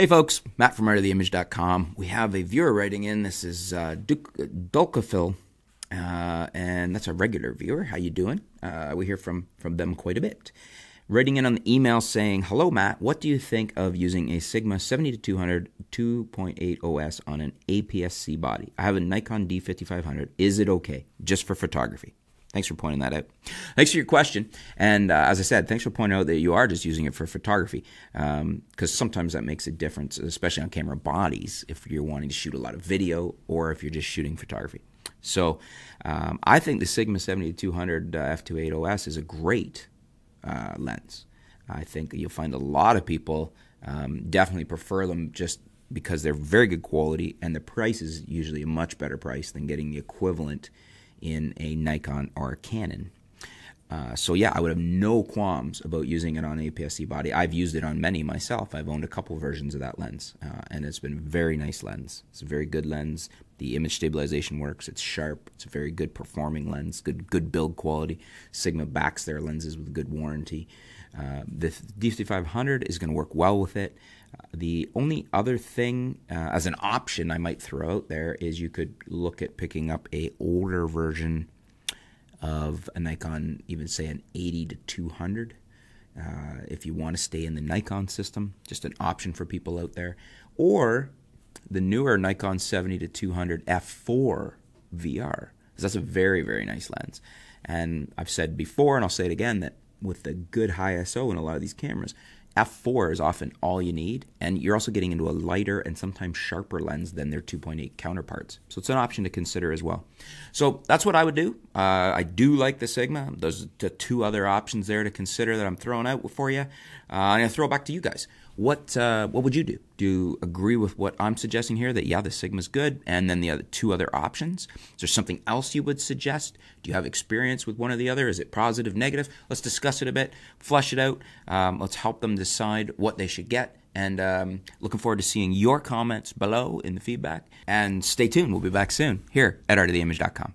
Hey folks, Matt from rightoftheimage.com. We have a viewer writing in. This is uh, Duke, Dulcafil, uh, and that's a regular viewer. How you doing? Uh, we hear from from them quite a bit. Writing in on the email saying, "Hello Matt, what do you think of using a Sigma 70 to 200 2.8 OS on an APS-C body? I have a Nikon D5500. Is it okay just for photography?" Thanks for pointing that out. Thanks for your question. And uh, as I said, thanks for pointing out that you are just using it for photography, because um, sometimes that makes a difference, especially on camera bodies, if you're wanting to shoot a lot of video or if you're just shooting photography. So um, I think the Sigma 7200 uh, f2.8 OS is a great uh, lens. I think you'll find a lot of people um, definitely prefer them just because they're very good quality and the price is usually a much better price than getting the equivalent in a Nikon a Canon. Uh, so yeah, I would have no qualms about using it on APS-C body. I've used it on many myself. I've owned a couple versions of that lens, uh, and it's been a very nice lens. It's a very good lens. The image stabilization works. It's sharp. It's a very good performing lens. Good good build quality. Sigma backs their lenses with good warranty. Uh, the DC500 is going to work well with it. Uh, the only other thing uh, as an option I might throw out there is you could look at picking up a older version of a Nikon, even say an 80 to 200. Uh, if you want to stay in the Nikon system, just an option for people out there. Or the newer Nikon 70 to 200 f4 VR. that's a very, very nice lens. And I've said before, and I'll say it again, that with a good high ISO in a lot of these cameras. F4 is often all you need, and you're also getting into a lighter and sometimes sharper lens than their 2.8 counterparts. So it's an option to consider as well. So that's what I would do. Uh, I do like the Sigma. Those are the two other options there to consider that I'm throwing out for you. Uh, I'm going to throw it back to you guys. What uh, what would you do? Do you agree with what I'm suggesting here? That yeah, the sigma is good, and then the other two other options. Is there something else you would suggest? Do you have experience with one or the other? Is it positive, negative? Let's discuss it a bit, flush it out. Um, let's help them decide what they should get. And um, looking forward to seeing your comments below in the feedback. And stay tuned. We'll be back soon here at artoftheimage.com.